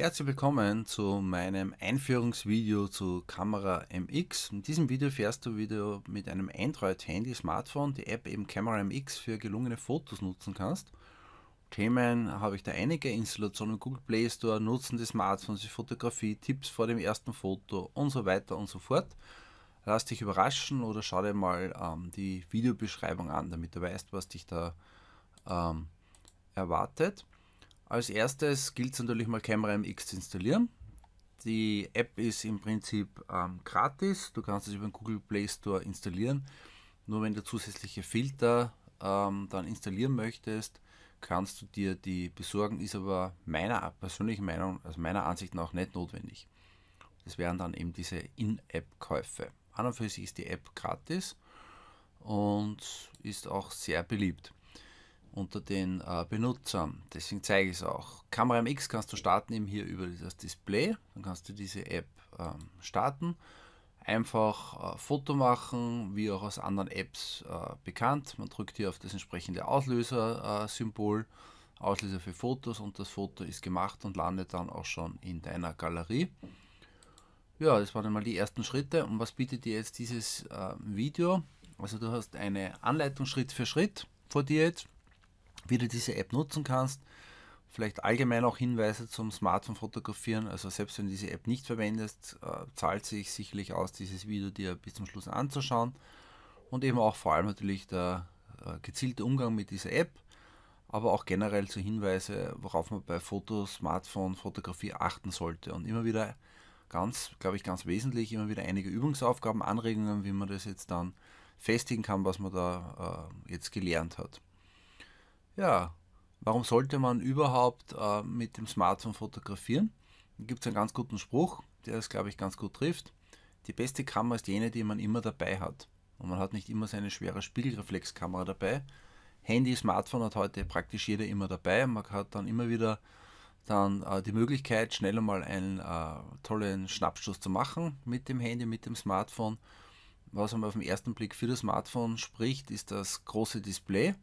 Herzlich willkommen zu meinem Einführungsvideo zu Kamera MX. In diesem Video fährst du wie du mit einem Android-Handy, Smartphone, die App eben Camera MX für gelungene Fotos nutzen kannst. Themen habe ich da einige Installationen, im Google Play Store, Nutzen des Smartphones, die Fotografie, Tipps vor dem ersten Foto und so weiter und so fort. Lass dich überraschen oder schau dir mal ähm, die Videobeschreibung an, damit du weißt, was dich da ähm, erwartet. Als erstes gilt es natürlich mal Camera MX zu installieren. Die App ist im Prinzip ähm, gratis. Du kannst es über den Google Play Store installieren. Nur wenn du zusätzliche Filter ähm, dann installieren möchtest, kannst du dir die besorgen. Ist aber meiner persönlichen Meinung, also meiner Ansicht nach nicht notwendig. Das wären dann eben diese In-App-Käufe. An und für sich ist die App gratis und ist auch sehr beliebt unter den äh, Benutzern. Deswegen zeige ich es auch. Kamera MX kannst du starten eben hier über das Display. Dann kannst du diese App ähm, starten. Einfach äh, Foto machen, wie auch aus anderen Apps äh, bekannt. Man drückt hier auf das entsprechende Auslöser-Symbol, äh, Auslöser für Fotos und das Foto ist gemacht und landet dann auch schon in deiner Galerie. Ja, das waren einmal die ersten Schritte. Und was bietet dir jetzt dieses äh, Video? Also du hast eine Anleitung Schritt für Schritt vor dir jetzt wie du diese App nutzen kannst. Vielleicht allgemein auch Hinweise zum Smartphone fotografieren. Also selbst wenn du diese App nicht verwendest, äh, zahlt sich sicherlich aus, dieses Video dir bis zum Schluss anzuschauen. Und eben auch vor allem natürlich der äh, gezielte Umgang mit dieser App, aber auch generell zu Hinweise, worauf man bei Foto, Smartphone, Fotografie achten sollte. Und immer wieder ganz, glaube ich, ganz wesentlich, immer wieder einige Übungsaufgaben, Anregungen, wie man das jetzt dann festigen kann, was man da äh, jetzt gelernt hat ja, warum sollte man überhaupt äh, mit dem Smartphone fotografieren? Da gibt es einen ganz guten Spruch, der das, glaube ich, ganz gut trifft. Die beste Kamera ist jene, die man immer dabei hat. Und man hat nicht immer seine schwere Spiegelreflexkamera dabei. Handy, Smartphone hat heute praktisch jeder immer dabei. Man hat dann immer wieder dann äh, die Möglichkeit, schnell einmal einen äh, tollen Schnappschuss zu machen mit dem Handy, mit dem Smartphone. Was man auf den ersten Blick für das Smartphone spricht, ist das große Display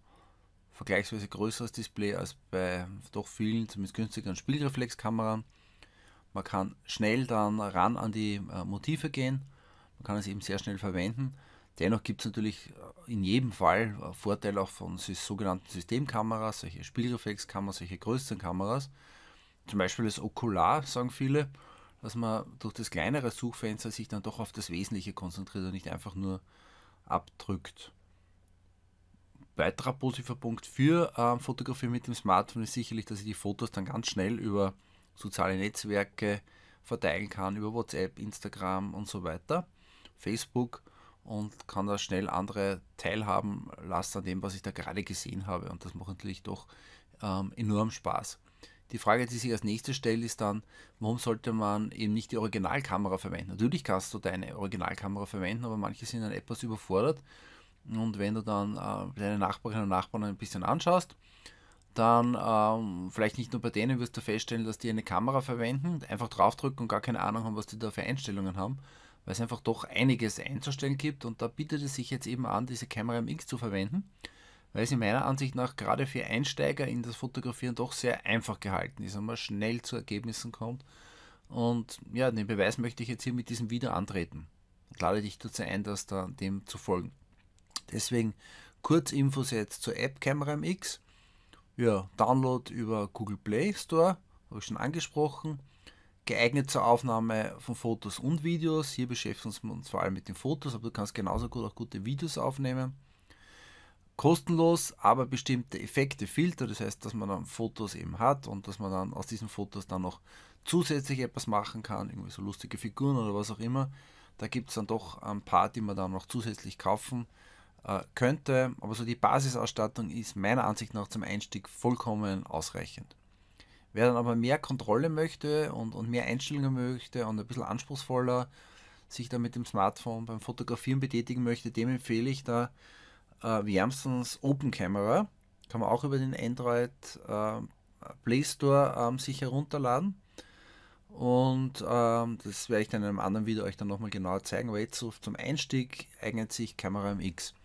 vergleichsweise größeres Display als bei doch vielen, zumindest günstigeren Spielreflexkameras. Man kann schnell dann ran an die äh, Motive gehen, man kann es eben sehr schnell verwenden. Dennoch gibt es natürlich äh, in jedem Fall äh, Vorteile auch von sogenannten Systemkameras, solche Spielreflexkameras, solche größeren Kameras. Zum Beispiel das Okular, sagen viele, dass man durch das kleinere Suchfenster sich dann doch auf das Wesentliche konzentriert und nicht einfach nur abdrückt weiterer positiver Punkt für ähm, Fotografie mit dem Smartphone ist sicherlich, dass ich die Fotos dann ganz schnell über soziale Netzwerke verteilen kann, über WhatsApp, Instagram und so weiter, Facebook und kann da schnell andere teilhaben lassen an dem, was ich da gerade gesehen habe. Und das macht natürlich doch ähm, enorm Spaß. Die Frage, die sich als nächstes stellt, ist dann, warum sollte man eben nicht die Originalkamera verwenden? Natürlich kannst du deine Originalkamera verwenden, aber manche sind dann etwas überfordert und wenn du dann äh, deine Nachbarinnen und Nachbarn ein bisschen anschaust, dann ähm, vielleicht nicht nur bei denen wirst du feststellen, dass die eine Kamera verwenden, einfach draufdrücken und gar keine Ahnung haben, was die da für Einstellungen haben, weil es einfach doch einiges einzustellen gibt und da bietet es sich jetzt eben an, diese Kamera MX zu verwenden, weil es in meiner Ansicht nach gerade für Einsteiger in das Fotografieren doch sehr einfach gehalten ist und man schnell zu Ergebnissen kommt und ja, den Beweis möchte ich jetzt hier mit diesem Video antreten. Ich lade dich dazu ein, dass da dem zu folgen. Deswegen kurz Infos jetzt zur App Camera MX. Ja, Download über Google Play Store, habe ich schon angesprochen. Geeignet zur Aufnahme von Fotos und Videos. Hier beschäftigen wir uns vor allem mit den Fotos, aber du kannst genauso gut auch gute Videos aufnehmen. Kostenlos, aber bestimmte Effekte, Filter, das heißt, dass man dann Fotos eben hat und dass man dann aus diesen Fotos dann noch zusätzlich etwas machen kann, irgendwie so lustige Figuren oder was auch immer. Da gibt es dann doch ein paar, die man dann noch zusätzlich kaufen kann äh, könnte, aber so die Basisausstattung ist meiner Ansicht nach zum Einstieg vollkommen ausreichend. Wer dann aber mehr Kontrolle möchte und, und mehr Einstellungen möchte und ein bisschen anspruchsvoller sich da mit dem Smartphone beim Fotografieren betätigen möchte, dem empfehle ich da äh, wärmstens Open Camera. Kann man auch über den Android äh, Play Store ähm, sich herunterladen. Und ähm, das werde ich dann in einem anderen Video euch dann nochmal genauer zeigen, aber jetzt so zum Einstieg eignet sich Camera MX.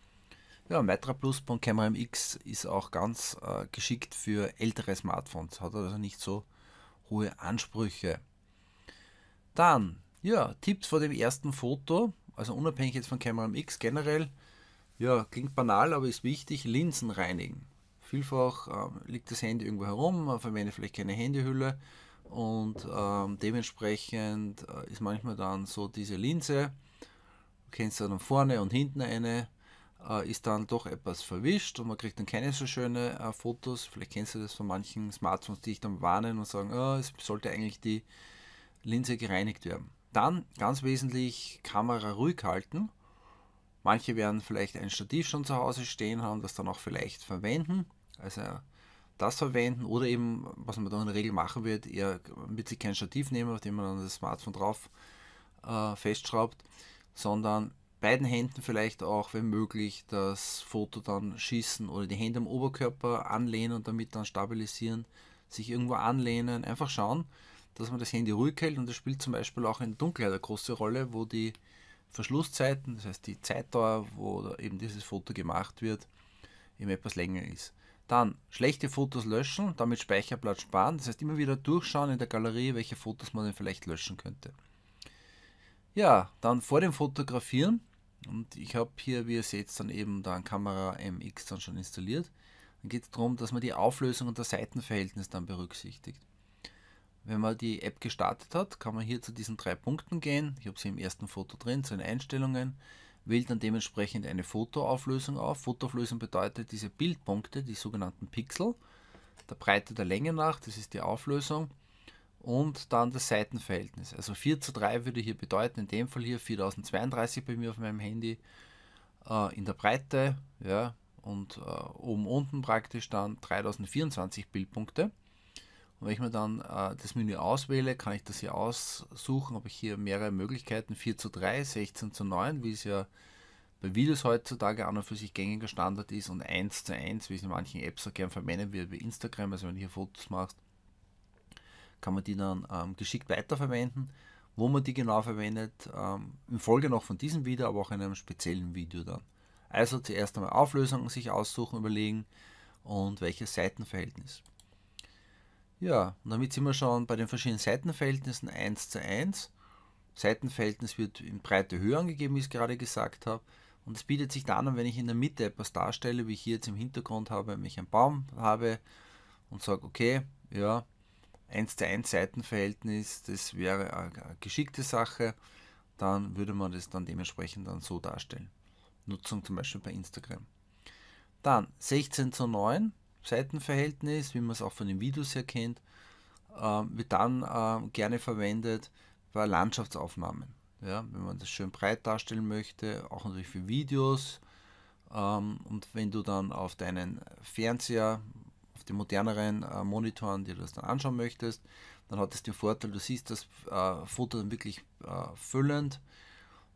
Ja, Matra Plus von Camera MX ist auch ganz äh, geschickt für ältere Smartphones, hat also nicht so hohe Ansprüche. Dann, ja, Tipps vor dem ersten Foto, also unabhängig jetzt von Camera MX generell, ja, klingt banal, aber ist wichtig, Linsen reinigen. Vielfach ähm, liegt das Handy irgendwo herum, man verwendet vielleicht keine Handyhülle und ähm, dementsprechend äh, ist manchmal dann so diese Linse, du kennst dann vorne und hinten eine, äh, ist dann doch etwas verwischt und man kriegt dann keine so schönen äh, Fotos. Vielleicht kennst du das von manchen Smartphones, die dich dann warnen und sagen, oh, es sollte eigentlich die Linse gereinigt werden. Dann ganz wesentlich Kamera ruhig halten. Manche werden vielleicht ein Stativ schon zu Hause stehen haben, das dann auch vielleicht verwenden. Also das verwenden oder eben, was man dann in der Regel machen wird, eher mit sich kein Stativ nehmen, auf dem man dann das Smartphone drauf äh, festschraubt, sondern beiden Händen vielleicht auch, wenn möglich, das Foto dann schießen oder die Hände am Oberkörper anlehnen und damit dann stabilisieren, sich irgendwo anlehnen, einfach schauen, dass man das Handy ruhig hält und das spielt zum Beispiel auch in Dunkelheit eine große Rolle, wo die Verschlusszeiten, das heißt die Zeitdauer, wo eben dieses Foto gemacht wird, eben etwas länger ist. Dann schlechte Fotos löschen, damit Speicherplatz sparen, das heißt immer wieder durchschauen in der Galerie, welche Fotos man denn vielleicht löschen könnte. Ja, dann vor dem Fotografieren und ich habe hier, wie ihr seht, dann eben da ein Kamera MX dann schon installiert. Dann geht es darum, dass man die Auflösung und das Seitenverhältnis dann berücksichtigt. Wenn man die App gestartet hat, kann man hier zu diesen drei Punkten gehen. Ich habe sie im ersten Foto drin, zu den Einstellungen. Wählt dann dementsprechend eine Fotoauflösung auf. Fotoauflösung bedeutet diese Bildpunkte, die sogenannten Pixel, der Breite der Länge nach, das ist die Auflösung und dann das Seitenverhältnis. Also 4 zu 3 würde hier bedeuten, in dem Fall hier 4032 bei mir auf meinem Handy äh, in der Breite ja, und äh, oben unten praktisch dann 3024 Bildpunkte. Und wenn ich mir dann äh, das Menü auswähle, kann ich das hier aussuchen, habe ich hier mehrere Möglichkeiten, 4 zu 3, 16 zu 9, wie es ja bei Videos heutzutage an und für sich gängiger Standard ist und 1 zu 1, wie es in manchen Apps so gern verwenden wird, wie Instagram, also wenn du hier Fotos machst, kann man die dann ähm, geschickt weiterverwenden. Wo man die genau verwendet, ähm, in Folge noch von diesem Video, aber auch in einem speziellen Video dann. Also zuerst einmal Auflösungen sich aussuchen, überlegen und welches Seitenverhältnis. Ja, und damit sind wir schon bei den verschiedenen Seitenverhältnissen 1 zu 1. Seitenverhältnis wird in breite Höhe angegeben, wie ich es gerade gesagt habe. Und es bietet sich dann an, wenn ich in der Mitte etwas darstelle, wie ich hier jetzt im Hintergrund habe, wenn ich einen Baum habe und sage, okay, ja, 1 zu 1 Seitenverhältnis, das wäre eine geschickte Sache, dann würde man das dann dementsprechend dann so darstellen. Nutzung zum Beispiel bei Instagram. Dann 16 zu 9 Seitenverhältnis, wie man es auch von den Videos her kennt, ähm, wird dann ähm, gerne verwendet bei Landschaftsaufnahmen. Ja, wenn man das schön breit darstellen möchte, auch natürlich für Videos. Ähm, und wenn du dann auf deinen Fernseher auf den moderneren äh, Monitoren du das dann anschauen möchtest, dann hat es den Vorteil, du siehst das äh, Foto dann wirklich äh, füllend.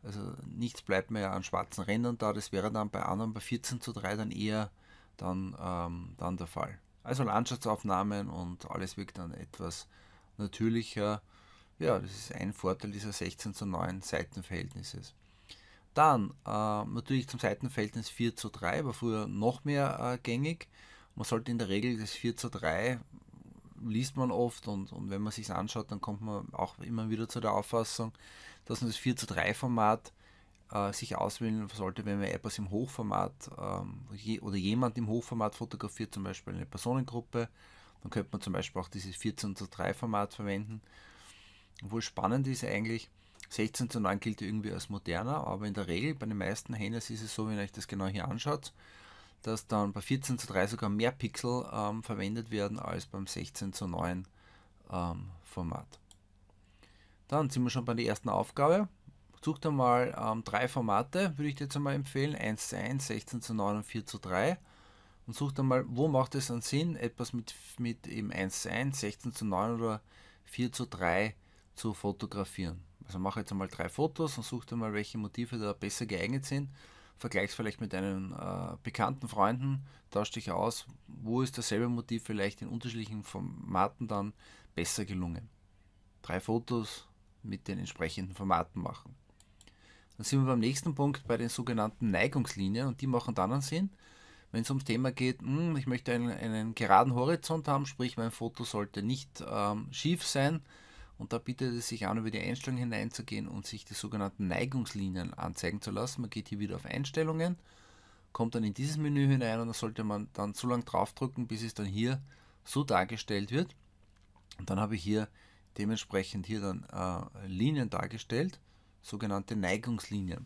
Also nichts bleibt mehr an schwarzen Rändern da. Das wäre dann bei anderen bei 14 zu 3 dann eher dann, ähm, dann der Fall. Also Landschaftsaufnahmen und alles wirkt dann etwas natürlicher. Ja, das ist ein Vorteil dieser 16 zu 9 Seitenverhältnisses. Dann äh, natürlich zum Seitenverhältnis 4 zu 3, war früher noch mehr äh, gängig man sollte in der Regel das 4 zu 3 liest man oft und, und wenn man sich anschaut, dann kommt man auch immer wieder zu der Auffassung, dass man das 4 zu 3 Format äh, sich auswählen sollte, wenn man etwas im Hochformat ähm, je, oder jemand im Hochformat fotografiert, zum Beispiel eine Personengruppe, dann könnte man zum Beispiel auch dieses 14 zu 3 Format verwenden. Obwohl spannend ist eigentlich, 16 zu 9 gilt irgendwie als moderner, aber in der Regel bei den meisten Handys ist es so, wenn ihr euch das genau hier anschaut, dass dann bei 14 zu 3 sogar mehr Pixel ähm, verwendet werden als beim 16 zu 9 ähm, Format. Dann sind wir schon bei der ersten Aufgabe. Sucht einmal ähm, drei Formate, würde ich dir jetzt einmal empfehlen, 1 zu 1, 16 zu 9 und 4 zu 3. Und sucht einmal, wo macht es einen Sinn, etwas mit, mit eben 1 zu 1, 16 zu 9 oder 4 zu 3 zu fotografieren. Also mache jetzt einmal drei Fotos und sucht einmal, welche Motive da besser geeignet sind vergleichst vielleicht mit deinen äh, bekannten Freunden, tauscht dich aus, wo ist dasselbe Motiv vielleicht in unterschiedlichen Formaten dann besser gelungen. Drei Fotos mit den entsprechenden Formaten machen. Dann sind wir beim nächsten Punkt bei den sogenannten Neigungslinien und die machen dann einen Sinn, wenn es ums Thema geht, mh, hm, ich möchte einen, einen, geraden Horizont haben, sprich mein Foto sollte nicht ähm, schief sein, und da bietet es sich an, über die Einstellungen hineinzugehen und sich die sogenannten Neigungslinien anzeigen zu lassen. Man geht hier wieder auf Einstellungen, kommt dann in dieses Menü hinein und da sollte man dann so lange draufdrücken, bis es dann hier so dargestellt wird. Und dann habe ich hier dementsprechend hier dann äh, Linien dargestellt, sogenannte Neigungslinien.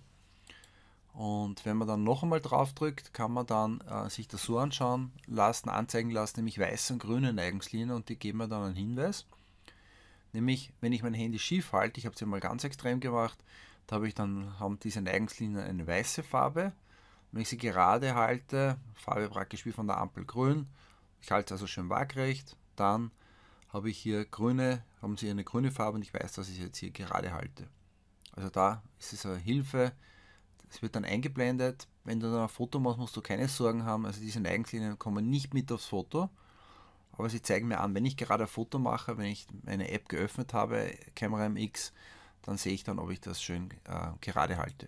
Und wenn man dann noch einmal drauf drückt, kann man dann äh, sich das so anschauen lassen, anzeigen lassen, nämlich weiße und grüne Neigungslinien und die geben mir dann einen Hinweis. Nämlich, wenn ich mein Handy schief halte, ich habe es ja mal ganz extrem gemacht, da habe ich dann, haben diese Neigungslinien eine weiße Farbe. wenn ich sie gerade halte, Farbe praktisch wie von der Ampel grün, ich halte es also schön waagrecht, dann habe ich hier grüne, haben sie eine grüne Farbe und ich weiß, dass ich jetzt hier gerade halte. Also da ist es eine Hilfe. Es wird dann eingeblendet. Wenn du dann ein Foto machst, musst du keine Sorgen haben. Also diese Neigungslinien kommen nicht mit aufs Foto aber sie zeigen mir an, wenn ich gerade ein Foto mache, wenn ich eine App geöffnet habe, Camera MX, dann sehe ich dann, ob ich das schön äh, gerade halte.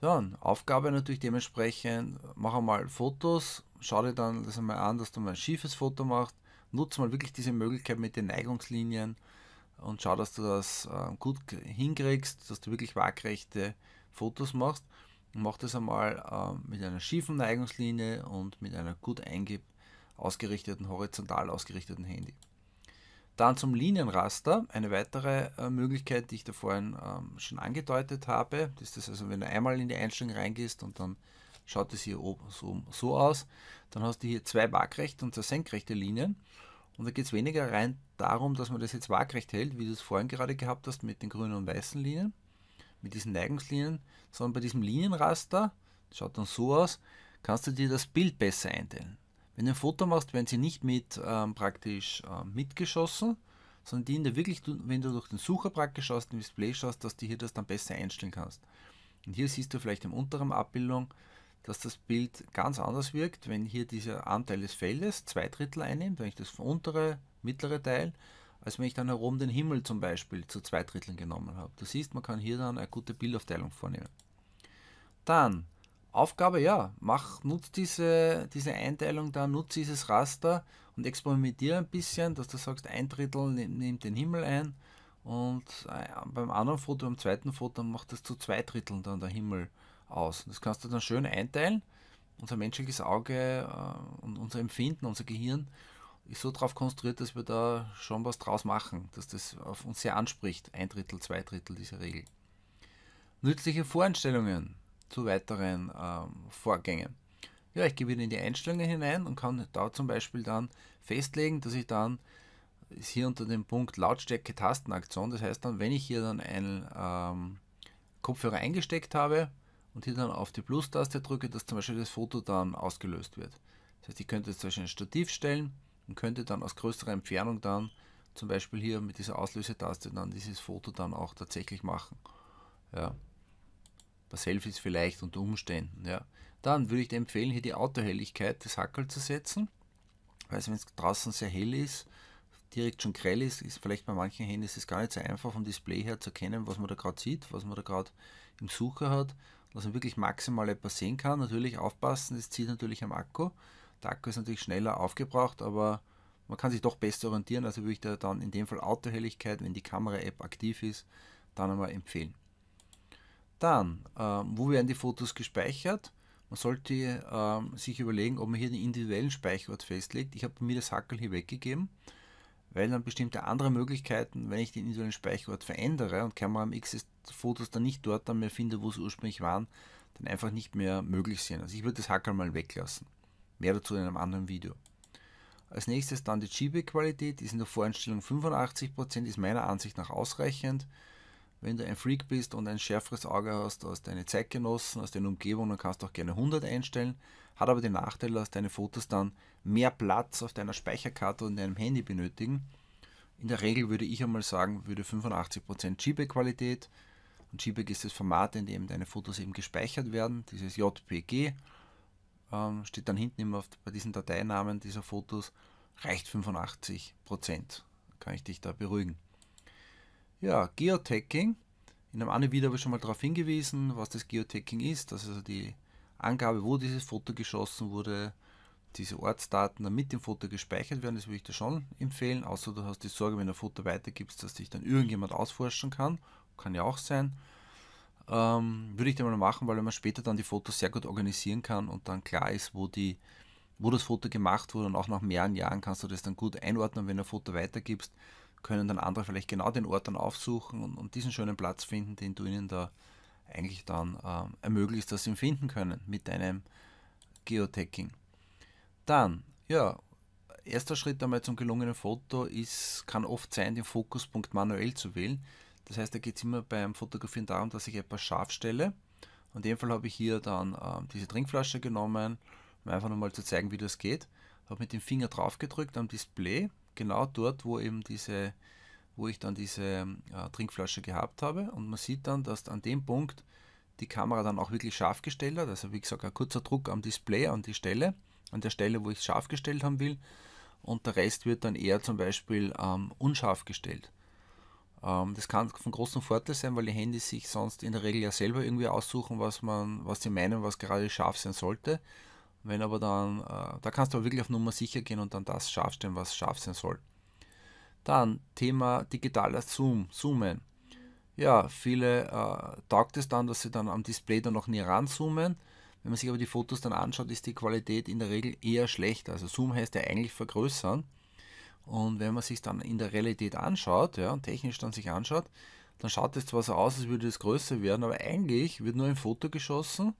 Dann, Aufgabe natürlich dementsprechend, mach einmal Fotos, schau dir dann das einmal an, dass du mal ein schiefes Foto machst, nutze mal wirklich diese Möglichkeit mit den Neigungslinien und schau, dass du das äh, gut hinkriegst, dass du wirklich waagrechte Fotos machst. mach das einmal äh, mit einer schiefen Neigungslinie und mit einer gut einge ausgerichteten, horizontal ausgerichteten Handy. Dann zum Linienraster, eine weitere äh, Möglichkeit, die ich da vorhin ähm, schon angedeutet habe. Das ist das also, wenn du einmal in die Einstellung reingehst und dann schaut es hier oben so, so aus, dann hast du hier zwei waagrechte und zwei senkrechte Linien. Und da geht es weniger rein darum, dass man das jetzt waagrecht hält, wie du es vorhin gerade gehabt hast mit den grünen und weißen Linien, mit diesen Neigungslinien, sondern bei diesem Linienraster, schaut dann so aus, kannst du dir das Bild besser einteilen. Wenn du ein Foto machst, werden sie nicht mit ähm, praktisch äh, mitgeschossen, sondern die in der wirklich, wenn du durch den Sucher praktisch aus dem Display schaust, dass du hier das dann besser einstellen kannst. Und hier siehst du vielleicht im unteren Abbildung, dass das Bild ganz anders wirkt, wenn hier dieser Anteil des Feldes zwei Drittel einnimmt, wenn ich das untere, mittlere Teil, als wenn ich dann herum den Himmel zum Beispiel zu zwei Dritteln genommen habe. Du siehst, man kann hier dann eine gute Bildaufteilung vornehmen. Dann Aufgabe ja, mach, nutz diese, diese Einteilung da, nutz dieses Raster und experimentiere ein bisschen, dass du sagst, ein Drittel ne, nimmt den Himmel ein und äh, beim anderen Foto, beim zweiten Foto macht das zu zwei Dritteln dann der Himmel aus. Das kannst du dann schön einteilen. Unser menschliches Auge äh, und unser Empfinden, unser Gehirn ist so darauf konstruiert, dass wir da schon was draus machen, dass das auf uns sehr anspricht. Ein Drittel, zwei Drittel, dieser Regel. Nützliche Voreinstellungen zu weiteren ähm, Vorgängen. Ja, ich gehe wieder in die Einstellungen hinein und kann da zum Beispiel dann festlegen, dass ich dann ist hier unter dem Punkt Lautstärke Tastenaktion. Das heißt dann, wenn ich hier dann einen ähm, Kopfhörer eingesteckt habe und hier dann auf die Plus-Taste drücke, dass zum Beispiel das Foto dann ausgelöst wird. Das heißt, ich könnte jetzt zum Beispiel ein Stativ stellen und könnte dann aus größerer Entfernung dann zum Beispiel hier mit dieser Auslösetaste dann dieses Foto dann auch tatsächlich machen. Ja bei Selfies vielleicht unter Umständen. Ja. Dann würde ich dir empfehlen, hier die Autohelligkeit des Hackel zu setzen. Weil wenn es draußen sehr hell ist, direkt schon grell ist, ist vielleicht bei manchen Handys es gar nicht so einfach vom Display her zu erkennen, was man da gerade sieht, was man da gerade im Sucher hat, dass man wirklich maximal etwas sehen kann. Natürlich aufpassen, das zieht natürlich am Akku. Der Akku ist natürlich schneller aufgebraucht, aber man kann sich doch besser orientieren. Also würde ich da dann in dem Fall Autohelligkeit, wenn die Kamera-App aktiv ist, dann einmal empfehlen. Dann, äh, wo werden die Fotos gespeichert? Man sollte äh, sich überlegen, ob man hier den individuellen Speicherort festlegt. Ich habe mir das Hackel hier weggegeben, weil dann bestimmte andere Möglichkeiten, wenn ich den individuellen Speicherort verändere und Kamera MX Fotos dann nicht dort dann mehr finde, wo sie ursprünglich waren, dann einfach nicht mehr möglich sind. Also ich würde das Hackel mal weglassen. Mehr dazu in einem anderen Video. Als nächstes dann die GB-Qualität, ist in der Voreinstellung 85%, ist meiner Ansicht nach ausreichend. Wenn du ein Freak bist und ein schärferes Auge hast als deine Zeitgenossen, aus deine Umgebung, dann kannst du auch gerne 100 einstellen. Hat aber den Nachteil, dass deine Fotos dann mehr Platz auf deiner Speicherkarte und deinem Handy benötigen. In der Regel würde ich einmal sagen, würde 85% JPEG-Qualität. Und JPEG ist das Format, in dem deine Fotos eben gespeichert werden. Dieses JPG ähm, steht dann hinten immer bei diesen Dateinamen dieser Fotos. Reicht 85%. Kann ich dich da beruhigen. Ja, Geotagging. In einem anderen Video habe ich schon mal darauf hingewiesen, was das Geotagging ist. Das ist also die Angabe, wo dieses Foto geschossen wurde, diese Ortsdaten damit mit dem Foto gespeichert werden. Das würde ich dir schon empfehlen, außer du hast die Sorge, wenn du ein Foto weitergibst, dass dich dann irgendjemand ausforschen kann. Kann ja auch sein. Ähm, würde ich dir mal machen, weil man später dann die Fotos sehr gut organisieren kann und dann klar ist, wo die wo das Foto gemacht wurde und auch nach mehreren Jahren kannst du das dann gut einordnen, wenn du ein Foto weitergibst, können dann andere vielleicht genau den Ort dann aufsuchen und, und diesen schönen Platz finden, den du ihnen da eigentlich dann ähm, ermöglicht, dass sie ihn finden können mit einem Geotagging. Dann, ja, erster Schritt einmal zum gelungenen Foto ist, kann oft sein, den Fokuspunkt manuell zu wählen. Das heißt, da geht es immer beim Fotografieren darum, dass ich etwas scharf stelle. in dem Fall habe ich hier dann ähm, diese Trinkflasche genommen, um einfach nochmal zu zeigen, wie das geht. Habe mit dem Finger drauf gedrückt am Display genau dort, wo eben diese, wo ich dann diese äh, Trinkflasche gehabt habe. Und man sieht dann, dass an dem Punkt die Kamera dann auch wirklich scharf gestellt hat. Also wie gesagt, ein kurzer Druck am Display an die Stelle, an der Stelle, wo ich es scharf gestellt haben will. Und der Rest wird dann eher zum Beispiel ähm, unscharf gestellt. Ähm, das kann von großem Vorteil sein, weil die Handys sich sonst in der Regel ja selber irgendwie aussuchen, was man, was sie meinen, was gerade scharf sein sollte. Wenn aber dann, äh, da kannst du aber wirklich auf Nummer sicher gehen und dann das scharf stellen, was scharf sein soll. Dann Thema digitaler Zoom, Zoomen. Ja, viele äh, taugt es dann, dass sie dann am Display dann noch nie ranzoomen. Wenn man sich aber die Fotos dann anschaut, ist die Qualität in der Regel eher schlecht. Also Zoom heißt ja eigentlich vergrößern. Und wenn man sich dann in der Realität anschaut, ja, technisch dann sich anschaut, dann schaut es zwar so aus, als würde es größer werden, aber eigentlich wird nur ein Foto geschossen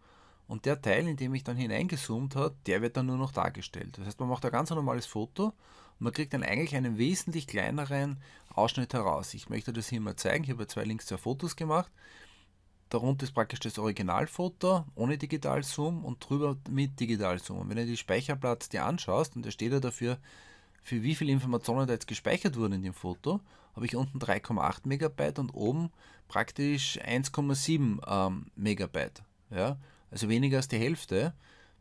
und der Teil, in dem ich dann hineingezoomt habe, der wird dann nur noch dargestellt. Das heißt, man macht ein ganz normales Foto und man kriegt dann eigentlich einen wesentlich kleineren Ausschnitt heraus. Ich möchte das hier mal zeigen. Ich habe zwei Links zwei Fotos gemacht. Darunter ist praktisch das Originalfoto ohne Digitalzoom und drüber mit Digitalzoom. Und wenn du die Speicherplatz dir anschaust, und da steht ja dafür, für wie viele Informationen da jetzt gespeichert wurden in dem Foto, habe ich unten 3,8 Megabyte und oben praktisch 1,7 ähm, Megabyte. Ja? also weniger als die Hälfte.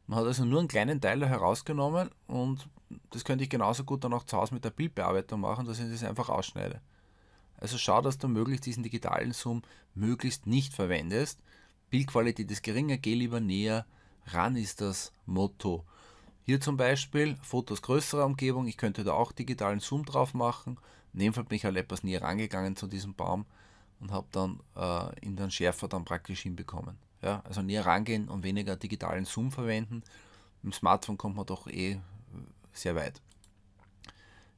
Man hat also nur einen kleinen Teil herausgenommen und das könnte ich genauso gut dann auch zu Hause mit der Bildbearbeitung machen, dass ich das einfach ausschneide. Also schau, dass du möglichst diesen digitalen Zoom möglichst nicht verwendest. Bildqualität ist geringer, geh lieber näher ran ist das Motto. Hier zum Beispiel Fotos größerer Umgebung, ich könnte da auch digitalen Zoom drauf machen. In dem Fall bin ich halt etwas näher rangegangen zu diesem Baum und habe dann äh, ihn dann schärfer dann praktisch hinbekommen. Ja, also näher rangehen und weniger digitalen Zoom verwenden. Im Smartphone kommt man doch eh äh, sehr weit.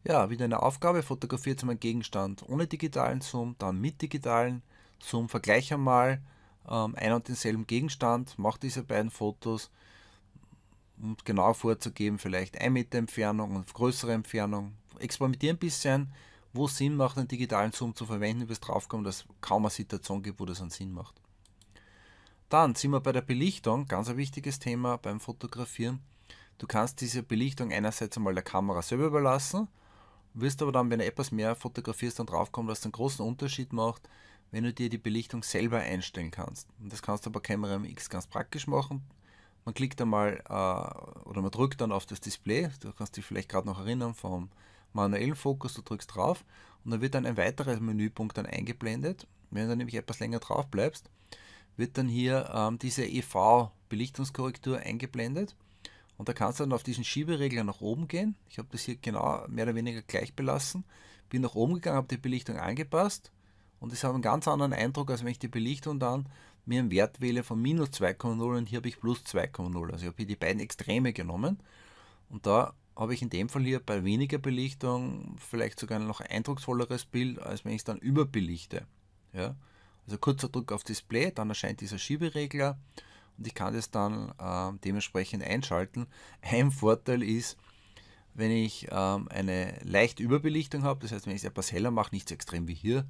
Ja, wieder eine Aufgabe, fotografiert zum Gegenstand ohne digitalen Zoom, dann mit digitalen Zoom, vergleich einmal ähm, ein und denselben Gegenstand, macht diese beiden Fotos, um genau vorzugeben, vielleicht 1 Meter Entfernung und größere Entfernung. Experimentieren ein bisschen, wo es Sinn macht, einen digitalen Zoom zu verwenden, bis draufkommen, dass es kaum eine Situation gibt, wo das einen Sinn macht. Dann sind wir bei der Belichtung, ganz ein wichtiges Thema beim Fotografieren. Du kannst diese Belichtung einerseits einmal der Kamera selber überlassen, wirst aber dann, wenn du etwas mehr fotografierst, dann draufkommen, dass es einen großen Unterschied macht, wenn du dir die Belichtung selber einstellen kannst. Und das kannst du bei Camera MX ganz praktisch machen. Man klickt einmal äh, oder man drückt dann auf das Display, du kannst dich vielleicht gerade noch erinnern vom manuellen Fokus, du drückst drauf und dann wird dann ein weiterer Menüpunkt dann eingeblendet. Wenn du dann nämlich etwas länger drauf bleibst, wird dann hier ähm, diese EV-Belichtungskorrektur eingeblendet. Und da kannst du dann auf diesen Schieberegler nach oben gehen. Ich habe das hier genau mehr oder weniger gleich belassen. Bin nach oben gegangen, habe die Belichtung angepasst. Und das hat einen ganz anderen Eindruck, als wenn ich die Belichtung dann mir einen Wert wähle von minus 2,0 und hier habe ich plus 2,0. Also ich habe hier die beiden Extreme genommen. Und da habe ich in dem Fall hier bei weniger Belichtung vielleicht sogar ein noch eindrucksvolleres Bild, als wenn ich es dann überbelichte. Ja. Also kurzer Druck auf Display, dann erscheint dieser Schieberegler und ich kann das dann äh, dementsprechend einschalten. Ein Vorteil ist, wenn ich ähm, eine leichte Überbelichtung habe, das heißt, wenn ich es etwas heller mache, nicht so extrem wie hier,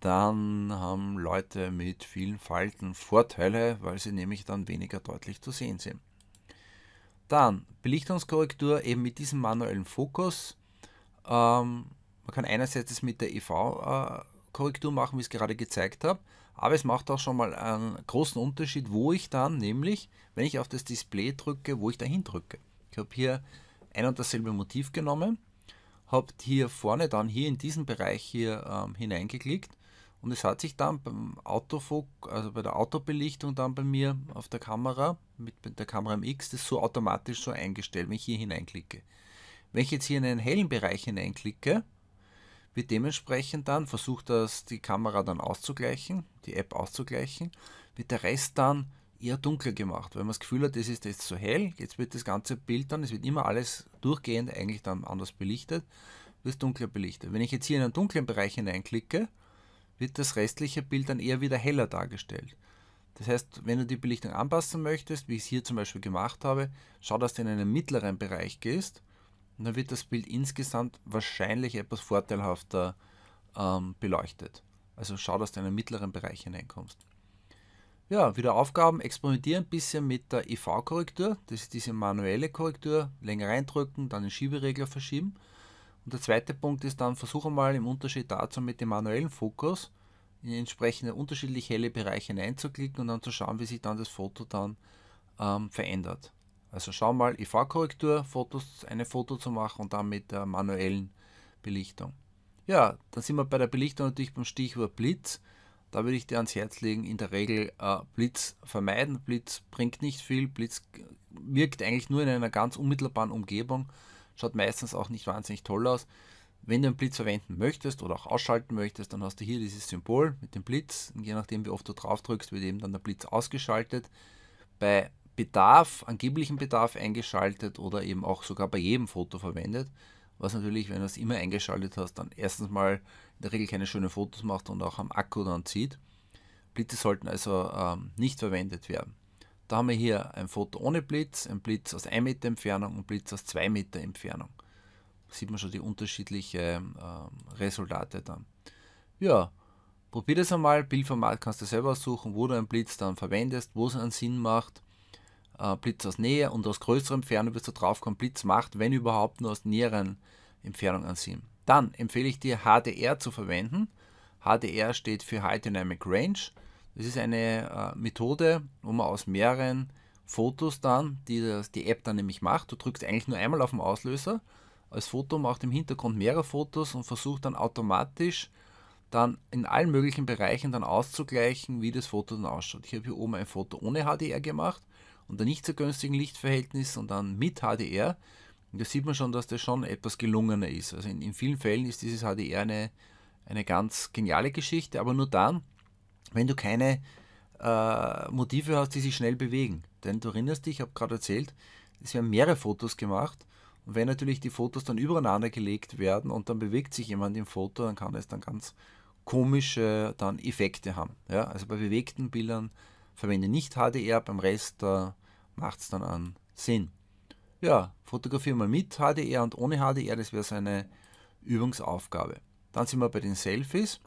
dann haben Leute mit vielen Falten Vorteile, weil sie nämlich dann weniger deutlich zu sehen sind. Dann Belichtungskorrektur eben mit diesem manuellen Fokus. Ähm, man kann einerseits mit der EV äh, Korrektur machen, wie ich es gerade gezeigt habe. Aber es macht auch schon mal einen großen Unterschied, wo ich dann, nämlich wenn ich auf das Display drücke, wo ich dahin drücke. Ich habe hier ein und dasselbe Motiv genommen, habe hier vorne dann hier in diesen Bereich hier ähm, hineingeklickt und es hat sich dann beim Autofok also bei der Autobelichtung dann bei mir auf der Kamera, mit, mit der Kamera MX, das so automatisch so eingestellt, wenn ich hier hineinklicke. Wenn ich jetzt hier in einen hellen Bereich hineinklicke, wird dementsprechend dann, versucht das die Kamera dann auszugleichen, die App auszugleichen, wird der Rest dann eher dunkel gemacht, weil man das Gefühl hat, das ist jetzt zu hell, jetzt wird das ganze Bild dann, es wird immer alles durchgehend eigentlich dann anders belichtet, wird dunkler belichtet. Wenn ich jetzt hier in einen dunklen Bereich hineinklicke, wird das restliche Bild dann eher wieder heller dargestellt. Das heißt, wenn du die Belichtung anpassen möchtest, wie ich es hier zum Beispiel gemacht habe, schau, dass du in einen mittleren Bereich gehst und dann wird das Bild insgesamt wahrscheinlich etwas vorteilhafter ähm, beleuchtet. Also schau, dass du in einen mittleren Bereich hineinkommst. Ja, wieder Aufgaben, experimentiere ein bisschen mit der EV-Korrektur. Das ist diese manuelle Korrektur. Länger reindrücken, dann den Schieberegler verschieben. Und der zweite Punkt ist dann, versuche mal im Unterschied dazu mit dem manuellen Fokus in entsprechende unterschiedlich helle Bereiche hineinzuklicken und dann zu schauen, wie sich dann das Foto dann ähm, verändert. Also schau mal, iv korrektur Fotos, eine Foto zu machen und dann mit der manuellen Belichtung. Ja, dann sind wir bei der Belichtung natürlich beim Stichwort Blitz. Da würde ich dir ans Herz legen, in der Regel äh, Blitz vermeiden. Blitz bringt nicht viel. Blitz wirkt eigentlich nur in einer ganz unmittelbaren Umgebung. Schaut meistens auch nicht wahnsinnig toll aus. Wenn du einen Blitz verwenden möchtest oder auch ausschalten möchtest, dann hast du hier dieses Symbol mit dem Blitz. Und je nachdem, wie oft du drauf drückst, wird eben dann der Blitz ausgeschaltet. Bei Bedarf, angeblichen Bedarf eingeschaltet oder eben auch sogar bei jedem Foto verwendet. Was natürlich, wenn du es immer eingeschaltet hast, dann erstens mal in der Regel keine schönen Fotos macht und auch am Akku dann zieht. Blitze sollten also ähm, nicht verwendet werden. Da haben wir hier ein Foto ohne Blitz, ein Blitz aus 1 Meter Entfernung und ein Blitz aus 2 Meter Entfernung. Da sieht man schon die unterschiedlichen ähm, Resultate dann. Ja, probier das einmal. Bildformat kannst du selber suchen, wo du einen Blitz dann verwendest, wo es einen Sinn macht. Äh, Blitz aus Nähe und aus größerer Entfernung wirst du drauf kommen, Blitz macht, wenn überhaupt, nur aus näheren Entfernung an Sinn. Dann empfehle ich dir HDR zu verwenden. HDR steht für High Dynamic Range. Das ist eine äh, Methode, wo man aus mehreren Fotos dann, die das, die App dann nämlich macht, du drückst eigentlich nur einmal auf den Auslöser, als Foto macht im Hintergrund mehrere Fotos und versucht dann automatisch dann in allen möglichen Bereichen dann auszugleichen, wie das Foto dann ausschaut. Ich habe hier oben ein Foto ohne HDR gemacht unter nicht so günstigen Lichtverhältnissen und dann mit HDR. Und da sieht man schon, dass das schon etwas gelungener ist. Also in, in vielen Fällen ist dieses HDR eine, eine ganz geniale Geschichte, aber nur dann, wenn du keine äh, Motive hast, die sich schnell bewegen. Denn du erinnerst dich, ich habe gerade erzählt, es werden mehrere Fotos gemacht. Und wenn natürlich die Fotos dann übereinander gelegt werden und dann bewegt sich jemand im Foto, dann kann es dann ganz komische dann Effekte haben. Ja? Also bei bewegten Bildern verwende nicht HDR, beim Rest äh, macht es dann an Sinn. Ja, fotografiere mal mit HDR und ohne HDR, das wäre so eine Übungsaufgabe. Dann sind wir bei den Selfies.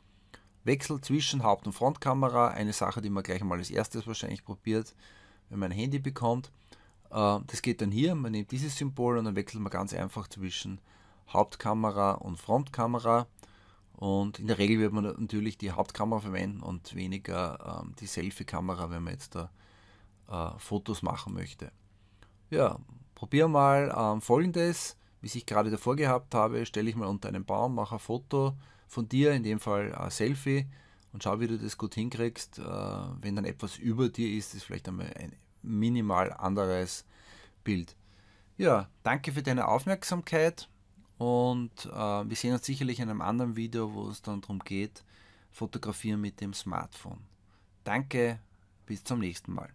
Wechsel zwischen Haupt- und Frontkamera, eine Sache, die man gleich mal als erstes wahrscheinlich probiert, wenn man ein Handy bekommt. Äh, das geht dann hier, man nimmt dieses Symbol und dann wechselt man ganz einfach zwischen Hauptkamera und Frontkamera. Und in der Regel wird man natürlich die Hauptkamera verwenden und weniger ähm, die Selfie-Kamera, wenn man jetzt da äh, Fotos machen möchte. Ja, probiere mal ähm, folgendes, wie ich gerade davor gehabt habe, stelle ich mal unter einen Baum, mache ein Foto von dir, in dem Fall ein Selfie und schau, wie du das gut hinkriegst. Äh, wenn dann etwas über dir ist, ist vielleicht einmal ein minimal anderes Bild. Ja, danke für deine Aufmerksamkeit. Und äh, wir sehen uns sicherlich in einem anderen Video, wo es dann darum geht, fotografieren mit dem Smartphone. Danke, bis zum nächsten Mal.